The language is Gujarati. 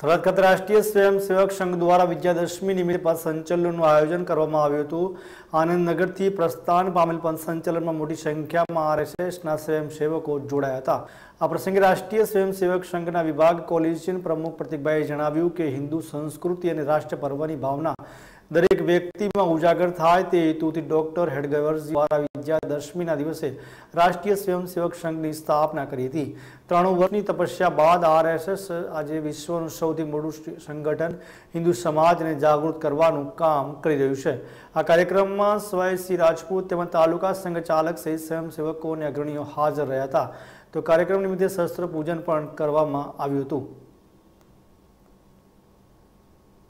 થરાદ ખાતે રાષ્ટ્રીય સ્વયંસેવક સંઘ દ્વારા વિજયાદશમી નિમિત્તે પદ સંચલનનું આયોજન કરવામાં આવ્યું હતું આનંદનગરથી પ્રસ્થાન પામેલ પદ સંચલનમાં મોટી સંખ્યામાં આરએસએસના સ્વયંસેવકો જોડાયા હતા આ પ્રસંગે રાષ્ટ્રીય સ્વયંસેવક સંઘના વિભાગ કોલેજિયન પ્રમુખ પ્રતિકભાઈએ જણાવ્યું કે હિન્દુ સંસ્કૃતિ અને રાષ્ટ્ર પર્વની ભાવના દરેક વ્યક્તિમાં ઉજાગર થાય તે હેતુથી ડોક્ટર હેડગેવર્સ દ્વારા વિજયાદશમીના દિવસે રાષ્ટ્રીય સ્વયંસેવક સંઘની સ્થાપના કરી હતી ત્રણ વર્ષની તપસ્યા બાદ આરએસએસ આજે વિશ્વનું સૌથી મોટું સંગઠન હિન્દુ સમાજને જાગૃત કરવાનું કામ કરી રહ્યું છે આ કાર્યક્રમમાં સ્વયંસિંહ રાજપૂત તેમજ તાલુકા સંઘ ચાલક સહિત સ્વયંસેવકો અને અગ્રણીઓ હાજર રહ્યા હતા તો કાર્યક્રમ નિમિત્તે શસ્ત્ર પૂજન પણ કરવામાં આવ્યું હતું